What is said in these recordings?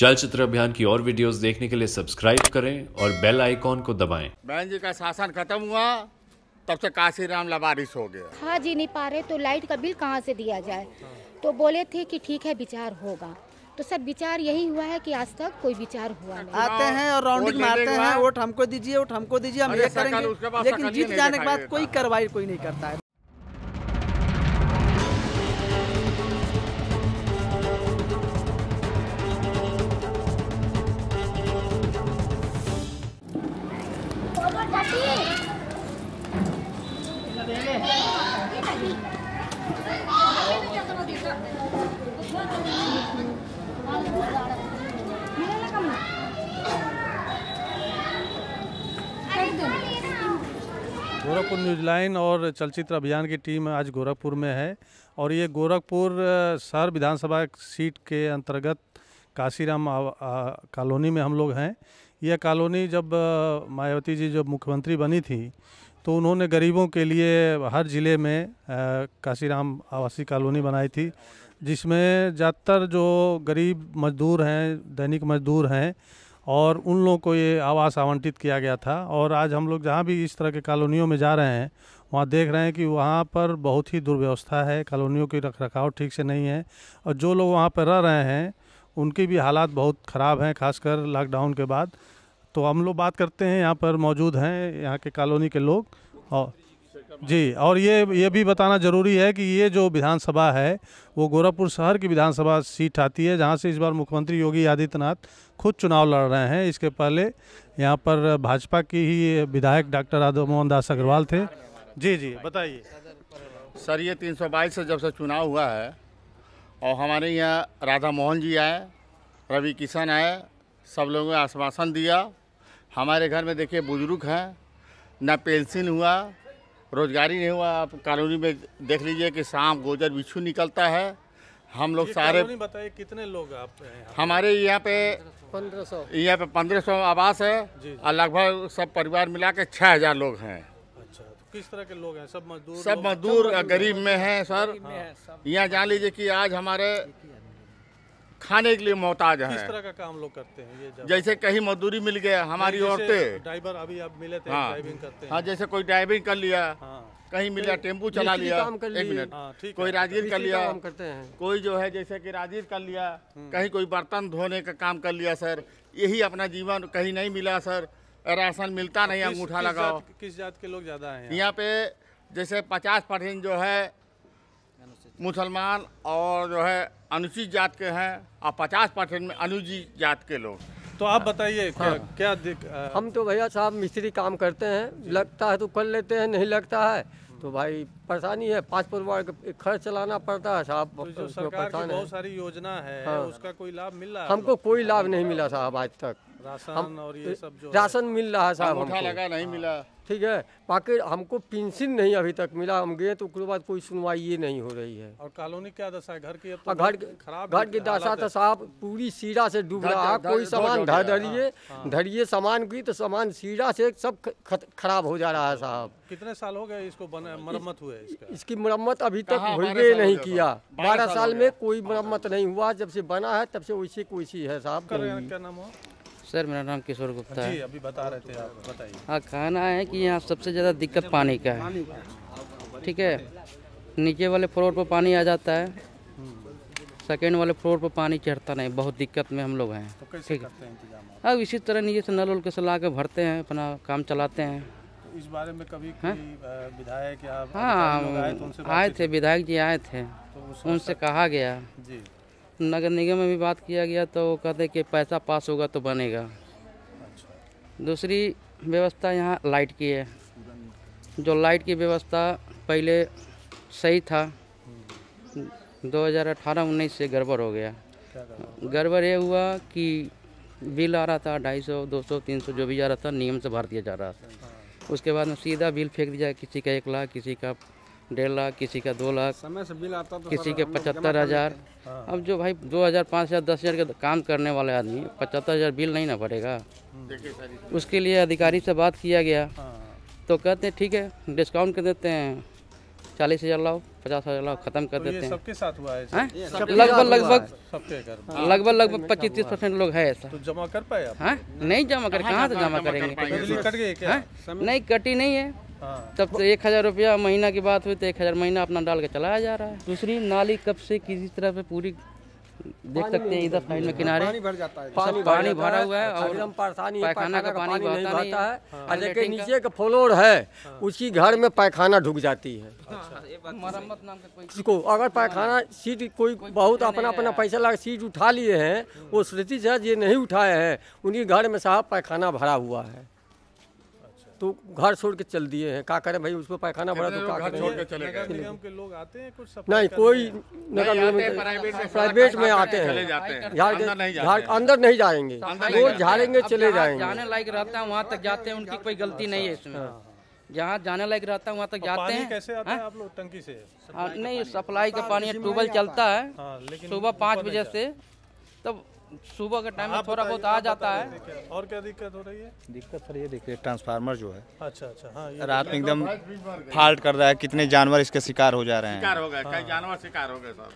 चलचित्र अभियान की और वीडियोस देखने के लिए सब्सक्राइब करें और बेल आइकॉन को दबाएं। बहन जी का शासन खत्म हुआ तब से काशी राम हो गया हाँ जी नहीं पा रहे तो लाइट का बिल कहाँ से दिया जाए तो बोले थे कि ठीक है विचार होगा तो सर विचार यही हुआ है कि आज तक कोई विचार हुआ नहीं आते हैं और राउंडिंग मारते हैं वोट हमको दीजिए वोट हमको दीजिए हम ये करेंगे लेकिन जीत जाने के बाद कोई कार्रवाई कोई नहीं करता है गोरखपुर न्यूज लाइन और चलचित्र अभियान की टीम आज गोरखपुर में है और ये गोरखपुर शहर विधानसभा सीट के अंतर्गत काशीराम कॉलोनी में हम लोग हैं यह कॉलोनी जब मायावती जी जब मुख्यमंत्री बनी थी तो उन्होंने गरीबों के लिए हर ज़िले में काशीराम आवासीय कॉलोनी बनाई थी जिसमें ज़्यादातर जो गरीब मजदूर हैं दैनिक मजदूर हैं और उन लोगों को ये आवास आवंटित किया गया था और आज हम लोग जहाँ भी इस तरह के कॉलोनियों में जा रहे हैं वहाँ देख रहे हैं कि वहाँ पर बहुत ही दुर्व्यवस्था है कॉलोनियों की रख रखाव ठीक से नहीं है और जो लोग वहाँ पर रह रहे हैं उनकी भी हालात बहुत ख़राब हैं खासकर लॉकडाउन के बाद तो हम लोग बात करते हैं यहाँ पर मौजूद हैं यहाँ के कॉलोनी के लोग और जी और ये ये भी बताना ज़रूरी है कि ये जो विधानसभा है वो गोरखपुर शहर की विधानसभा सीट आती है जहाँ से इस बार मुख्यमंत्री योगी आदित्यनाथ खुद चुनाव लड़ रहे हैं इसके पहले यहाँ पर भाजपा की ही विधायक डॉक्टर राधा मोहन दास अग्रवाल थे जी जी बताइए सर ये तीन सौ बाईस से जब से चुनाव हुआ है और हमारे यहाँ राधा मोहन जी आए रवि किशन आए सब लोगों ने आश्वासन दिया हमारे घर में देखिए बुजुर्ग हैं ना पेंशन हुआ रोजगारी नहीं हुआ आप कॉलोनी में देख लीजिए कि शाम गोजर बिच्छू निकलता है हम लोग सारे बताइए कितने लोग आप हमारे यहाँ पे पंद्रह सौ यहाँ पे पंद्रह सौ आवास है और लगभग सब परिवार मिला के छः हज़ार लोग हैं अच्छा तो किस तरह के लोग हैं सब मजदूर सब मजदूर गरीब में हैं सर यहाँ जान लीजिए कि आज हमारे खाने के लिए मोहताज है किस तरह का काम लोग करते हैं ये जैसे कहीं मजदूरी मिल गया हमारी औरतें ड्राइवर अभी आप मिले थे हाँ, ड्राइविंग करते हैं हाँ जैसे कोई ड्राइविंग कर लिया हाँ, कहीं मिल गया टेम्पू चला लिया एक मिनट हाँ, कोई राजगीर कर लिया करते हैं कोई जो है जैसे कि राजगीर कर लिया हम्म। कहीं कोई बर्तन धोने का काम कर लिया सर यही अपना जीवन कहीं नहीं मिला सर राशन मिलता तो नहीं अंगूठा लगाओ किस जात के लोग ज्यादा है यहाँ पे जैसे पचास परसेंट जो है मुसलमान और जो है अनुसूचित जात के हैं और पचास परसेंट में अनुसूचित जात के लोग तो आप बताइए हाँ। क्या, क्या आ... हम तो भैया साहब मिस्त्री काम करते हैं लगता है तो कर लेते हैं नहीं लगता है तो भाई परेशानी है पाँच परिवार का खर्च चलाना पड़ता है साहब तो सरकार की बहुत सारी योजना है हाँ। उसका कोई लाभ मिल हमको कोई लाभ नहीं मिला साहब आज तक राशन हम, और ये सब जो राशन मिल रहा है साहब हमको लगा नहीं हाँ। मिला ठीक है बाकी हमको पेंशन नहीं अभी तक मिला हम गए तो उसके बाद कोई सुनवाई ये नहीं हो रही है और कॉलोनी क्या दशा है घर की अब तो हाँ, घर खराब घर की दशा तो साहब पूरी सीरा से डूब रहा है कोई सामान धर धरिए हाँ। धरिए सामान की तो सामान सीरा से सब खराब हो जा रहा है साहब कितने साल हो गए इसको मरम्मत हुए इसकी मरम्मत अभी तक हुए नहीं किया बारह साल में कोई मरम्मत नहीं हुआ जब से बना है तब से वैसे कोई है साहब क्या नाम हो सर मेरा नाम किशोर गुप्ता है अभी बता रहे थे आप बताइए हाँ कहना है कि यहाँ सबसे ज़्यादा दिक्कत पानी का है ठीक है नीचे वाले फ्लोर पर पानी आ जाता है सेकेंड वाले फ्लोर पर पानी चढ़ता नहीं बहुत दिक्कत में हम लोग हैं तो ठीक है अब इसी तरह नीचे से नल उल के ला के भरते हैं अपना काम चलाते हैं तो इस बारे में कभी हाँ? विधायक हाँ तो आए थे विधायक जी आए थे उनसे कहा गया नगर निगम में भी बात किया गया तो वो कहते कि पैसा पास होगा तो बनेगा अच्छा। दूसरी व्यवस्था यहाँ लाइट की है जो लाइट की व्यवस्था पहले सही था 2018-19 से गड़बड़ हो गया गड़बड़ ये हुआ कि बिल आ रहा था ढाई सौ दो सौ तीन सौ जो भी आ रहा था नियम से भर दिया जा रहा था उसके बाद में सीधा बिल फेंक दिया किसी का एक लाख किसी का डेढ़ लाख किसी का दो लाख समय से बिल आता तो किसी के पचहत्तर हज़ार हाँ। अब जो भाई दो हज़ार पाँच हज़ार दस हज़ार का काम करने वाले आदमी पचहत्तर हज़ार बिल नहीं ना पड़ेगा हम्म। उसके लिए अधिकारी से बात किया गया हाँ। तो कहते हैं ठीक है डिस्काउंट कर देते हैं चालीस हज़ार लाओ पचास हज़ार लाओ खत्म कर तो देते हैं सबके साथ हुआ है हाँ? लगभग लगभग लगभग लगभग पच्चीस तीस परसेंट लोग है ऐसा तो जमा कर पाए नहीं जमा कर कहाँ से जमा करेंगे नहीं कटी नहीं है हाँ। तब तो एक हज़ार रुपया महीना की बात हुई तो एक हज़ार महीना अपना डाल के चलाया जा रहा है दूसरी नाली कब से किसी तरह पे पूरी देख सकते हैं इधर साइड में किनारे पानी भर जाता है पानी, पानी भरा हुआ है और हम परेशानी पैखाना का पानी नहीं है हाँ। और लेकिन नीचे का फ्लोर है उसकी घर में पैखाना ढुक जाती है अच्छा, तो मरम्मत नाम का कोई को अगर पैखाना सीट कोई बहुत अपना अपना पैसा लगा सीट उठा लिए हैं वो स्मृति से नहीं उठाए हैं उनके घर में साहब पैखाना भरा हुआ है तो घर छोड़ के चल दिए हैं क्या करें भाई उसमें पैखाना भरा तो क्या करें नहीं कोई नगर निगम प्राइवेट में आते हैं झाड़ अंदर नहीं जाएंगे वो झाड़ेंगे चले जाएंगे जाने लायक रहता है वहाँ तक जाते हैं उनकी कोई गलती नहीं है इसमें हाँ। जहाँ जाने लायक रहता है वहाँ तक जाते हैं कैसे आता हाँ? है आप लोग टंकी से हाँ, नहीं सप्लाई का पानी ट्यूबवेल चलता है सुबह पाँच बजे अच्छा। से तब सुबह के टाइम में हाँ, थोड़ा बहुत आ हाँ, जाता है और क्या दिक्कत हो रही है दिक्कत सर ये देखिए ट्रांसफार्मर जो है अच्छा अच्छा हाँ, रात में एकदम फाल्ट कर रहा है कितने जानवर इसके शिकार हो जा रहे हैं कई जानवर शिकार हो गए सर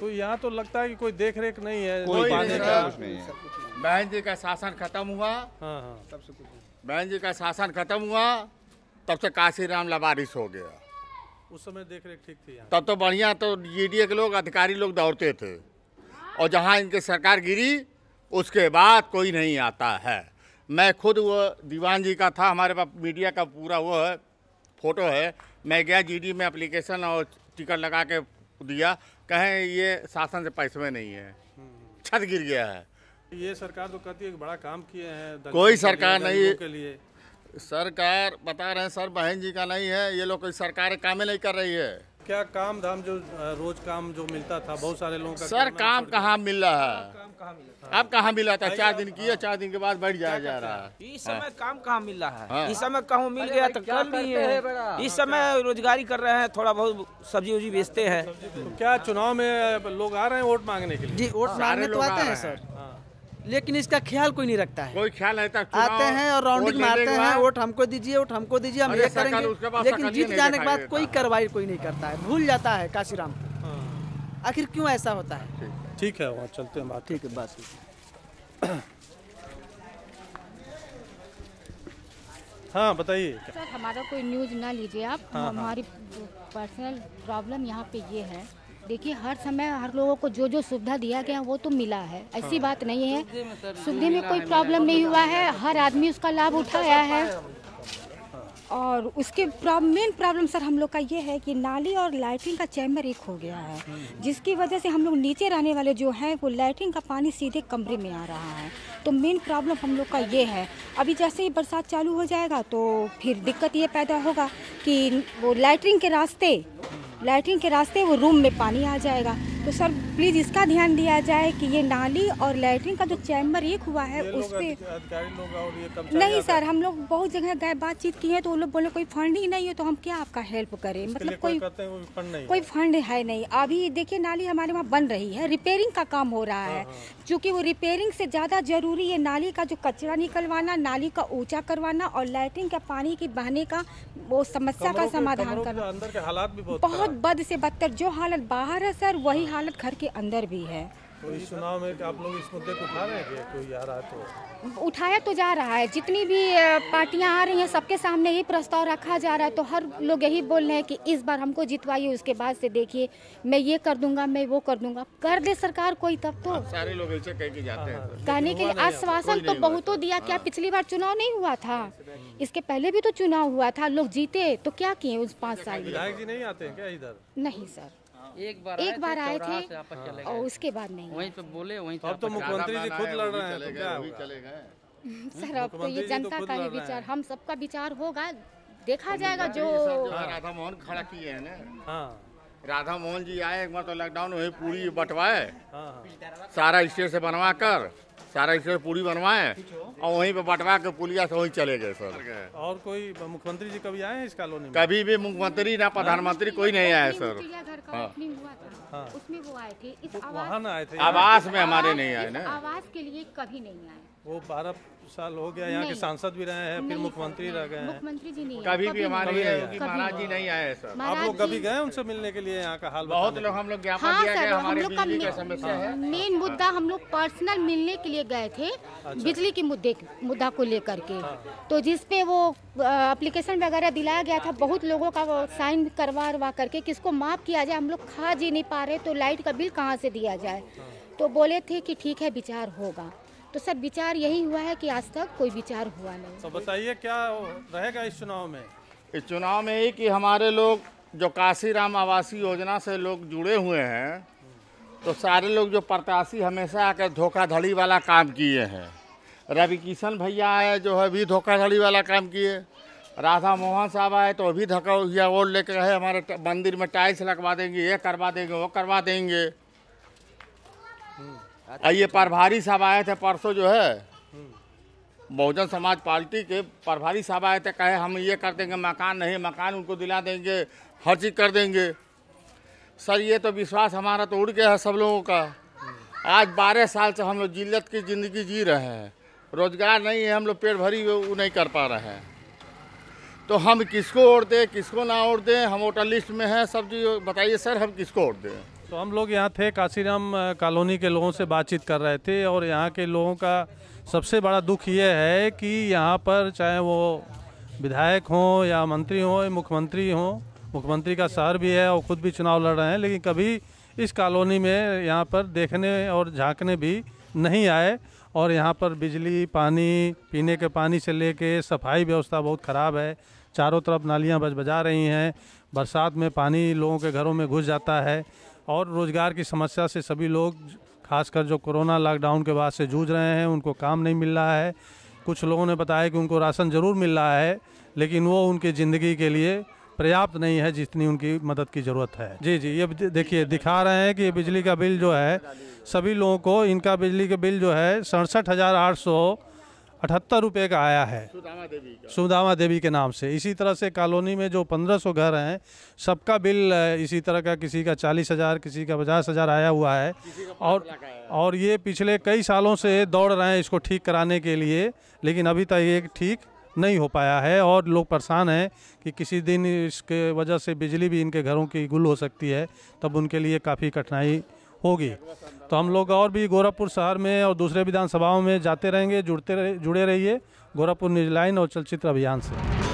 तो यहाँ तो लगता है कि कोई देख रेख नहीं है कोई पानी का कुछ नहीं है बहन जी का शासन खत्म हुआ हाँ हाँ बहन जी का शासन खत्म हुआ तब से काशी राम लबारिश हो गया उस समय देख रेख ठीक थी तब तो बढ़िया तो ईडीए e के लोग अधिकारी लोग दौड़ते थे और जहाँ इनकी सरकार गिरी उसके बाद कोई नहीं आता है मैं खुद वो दीवान जी का था हमारे पास मीडिया का पूरा वो है फ़ोटो है मैं गया जीडी में एप्लीकेशन और टिकट लगा के दिया कहें ये शासन से पैसे में नहीं है छत गिर गया है ये सरकार तो कहती है कि बड़ा काम किए हैं कोई सरकार नहीं के लिए सरकार बता रहे हैं सर बहन जी का नहीं है ये लोग कोई सरकार कामें नहीं कर रही है क्या काम धाम जो रोज काम जो मिलता था बहुत सारे लोगों का सर काम कहाँ मिल रहा है अब कहाँ मिला था चार दिन किया हाँ। चार दिन के बाद बैठ जाया जा रहा है इस समय काम कहाँ मिल रहा है हाँ। इस समय कहूँ मिल गया तो कम भी है इस समय हाँ। रोजगारी कर रहे हैं थोड़ा बहुत सब्जी उब्जी बेचते हैं तो क्या चुनाव में लोग आ रहे हैं वोट मांगने के लिए जी वोट मांगने तो आते हैं सर लेकिन इसका ख्याल कोई नहीं रखता है कोई ख्याल है तो आते हैं और राउंडिंग मारते हैं वोट हमको दीजिए वोट हमको दीजिए हम ये करेंगे लेकिन जीत जाने के बाद तो। कोई कार्रवाई कोई नहीं करता है भूल जाता है काशीराम हाँ। आखिर क्यों ऐसा होता है ठीक है वहाँ चलते हैं बात ठीक है बात हाँ बताइए सर हमारा कोई न्यूज़ ना लीजिए आप हाँ, हाँ। हमारी पर्सनल प्रॉब्लम यहाँ पे ये है देखिए हर समय हर लोगों को जो जो सुविधा दिया गया वो तो मिला है ऐसी हाँ। बात नहीं है सुविधा में कोई प्रॉब्लम नहीं हुआ है हाँ। हर आदमी उसका लाभ तो उठाया है हाँ। और उसके मेन प्रॉब्लम सर हम लोग का ये है कि नाली और लाइटिंग का चैम्बर एक हो गया है जिसकी वजह से हम लोग नीचे रहने वाले जो हैं वो लाइटिंग का पानी सीधे कमरे में आ रहा है तो मेन प्रॉब्लम हम लोग का ये है अभी जैसे ही बरसात चालू हो जाएगा तो फिर दिक्कत ये पैदा होगा कि वो लाइटिंग के रास्ते लाइटिंग के रास्ते वो रूम में पानी आ जाएगा तो सर प्लीज़ इसका ध्यान दिया जाए कि ये नाली और लैटरिन का जो चैम्बर एक हुआ है उस पर नहीं सर हम लोग बहुत जगह गए बातचीत की है तो वो लोग बोले कोई फंड ही नहीं है तो हम क्या आपका हेल्प करें मतलब कोई कोई फंड है नहीं अभी देखिए नाली हमारे वहाँ बन रही है रिपेयरिंग का काम हो रहा है चूँकि हाँ, हाँ। वो रिपेयरिंग से ज़्यादा ज़रूरी है नाली का जो कचरा निकलवाना नाली का ऊँचा करवाना और लैटरिन का पानी के बहने का वो समस्या का समाधान करना बहुत बद से बदतर जो हालत बाहर है सर वही हाँ। हालत घर के के अंदर भी है तो इस चुनाव में आप लोग इस मुद्दे को उठा रहे हैं कोई आ रहा तो उठाया तो जा रहा है जितनी भी पार्टियां आ रही हैं सबके सामने यही प्रस्ताव रखा जा रहा है तो हर लोग यही बोल रहे हैं कि इस बार हमको जितवाइए उसके बाद से देखिए मैं ये कर दूंगा मैं वो कर दूंगा कर दे सरकार कोई तब तो सारे लोग कह के जाते हैं हाँ, हाँ। कहने के लिए आश्वासन तो बहुतों दिया क्या पिछली बार चुनाव नहीं हुआ था इसके पहले भी तो चुनाव हुआ था लोग जीते तो क्या किए उस पाँच साल विधायक जी नहीं आते क्या इधर नहीं सर एक बार एक बार आए थे हाँ। और उसके बाद नहीं वहीं पे तो बोले वहीं अब तो मुख्यमंत्री तो तो जी खुद लड़ रहे हैं क्या चले गए सर अब तो ये जनता का ही विचार हम सबका विचार होगा देखा जाएगा जो हाँ। राधा मोहन खड़ा किए हैं ना हाँ। राधा मोहन जी आए एक बार तो लॉकडाउन वही पूरी बंटवाए सारा स्टेट से बनवा कर सारा इसे पूरी बनवाए और वहीं पे बटवा के पुलिया से वहीं चले गए सर और कोई मुख्यमंत्री जी कभी आए इस कॉलोनी कभी भी मुख्यमंत्री ना प्रधानमंत्री कोई नहीं आया सर हाँ। हाँ। उसमें वो आए थे आवास में हमारे नहीं आए ना आवास के लिए कभी नहीं आए वो बारह साल हो गया यहाँ के सांसद भी रहे हैं फिर मुख्यमंत्री रह गए मुख्यमंत्री जी नहीं कभी भी हमारे महाराज जी नहीं आए सर आप लोग कभी गए उनसे मिलने के लिए यहाँ का हाल बहुत लोग हम लोग हाँ सर हम लोग का मेन मुद्दा हम लोग पर्सनल मिलने के लिए गए थे अच्छा। बिजली के मुद्दे मुद्दा को लेकर के हाँ। तो जिसपे वो अप्लीकेशन वगैरह दिलाया गया था बहुत लोगों का साइन करवा करवा करके किसको माफ किया जाए हम लोग खा जी नहीं पा रहे तो लाइट का बिल कहाँ से दिया जाए हाँ। तो बोले थे कि ठीक है विचार होगा तो सर विचार यही हुआ है कि आज तक कोई विचार हुआ नहीं तो बताइए क्या रहेगा इस चुनाव में इस चुनाव में ही कि हमारे लोग जो काशी राम आवासीय योजना से लोग जुड़े हुए हैं तो सारे लोग जो प्रत्याशी हमेशा आकर धोखाधड़ी वाला काम किए हैं रवि किशन भैया आए जो है भी धोखाधड़ी वाला काम किए राधा मोहन साहब आए तो अभी धोखा हुआ वोट लेकर है हमारे मंदिर में टाइल्स लगवा देंगे ये करवा देंगे वो करवा देंगे ये प्रभारी साहब आए थे परसों जो है बहुजन समाज पार्टी के प्रभारी साहब आए थे कहे हम ये कर देंगे मकान नहीं मकान उनको दिला देंगे हर चीज़ कर देंगे सर ये तो विश्वास हमारा तो उड़ गया है सब लोगों का आज बारह साल से हम लोग जिल्लत की ज़िंदगी जी रहे हैं रोज़गार नहीं है हम लोग पेट भरी वो नहीं कर पा रहे हैं तो हम किसको ओढ़ दें किसको ना ओढ़ दें हम वोटर लिस्ट में हैं सब जी बताइए सर हम किसको ओढ़ दें तो हम लोग यहाँ थे काशीराम कॉलोनी के लोगों से बातचीत कर रहे थे और यहाँ के लोगों का सबसे बड़ा दुख ये है कि यहाँ पर चाहे वो विधायक हों या मंत्री हों या मुख्यमंत्री हों मुख्यमंत्री का शहर भी है और ख़ुद भी चुनाव लड़ रहे हैं लेकिन कभी इस कॉलोनी में यहाँ पर देखने और झांकने भी नहीं आए और यहाँ पर बिजली पानी पीने के पानी से लेके सफाई व्यवस्था बहुत ख़राब है चारों तरफ नालियाँ बज बजा रही हैं बरसात में पानी लोगों के घरों में घुस जाता है और रोज़गार की समस्या से सभी लोग खासकर जो कोरोना लॉकडाउन के बाद से जूझ रहे हैं उनको काम नहीं मिल रहा है कुछ लोगों ने बताया कि उनको राशन ज़रूर मिल रहा है लेकिन वो उनकी ज़िंदगी के लिए पर्याप्त नहीं है जितनी उनकी मदद की ज़रूरत है जी जी ये देखिए दिखा रहे हैं कि बिजली का बिल जो है सभी लोगों को इनका बिजली का बिल जो है सड़सठ हज़ार आठ सौ अठहत्तर रुपये का आया है सुदामा देवी का सुदामा देवी के नाम से इसी तरह से कॉलोनी में जो पंद्रह सौ घर हैं सबका बिल इसी तरह का किसी का चालीस हज़ार किसी का पचास हज़ार आया हुआ है और और ये पिछले कई सालों से दौड़ रहे हैं इसको ठीक कराने के लिए लेकिन अभी तक ये ठीक नहीं हो पाया है और लोग परेशान हैं कि किसी दिन इसके वजह से बिजली भी इनके घरों की गुल हो सकती है तब उनके लिए काफ़ी कठिनाई होगी तो हम लोग और भी गोरखपुर शहर में और दूसरे विधानसभाओं में जाते रहेंगे जुड़ते रहे, जुड़े रहिए गोरखपुर न्यूज लाइन और चलचित्र अभियान से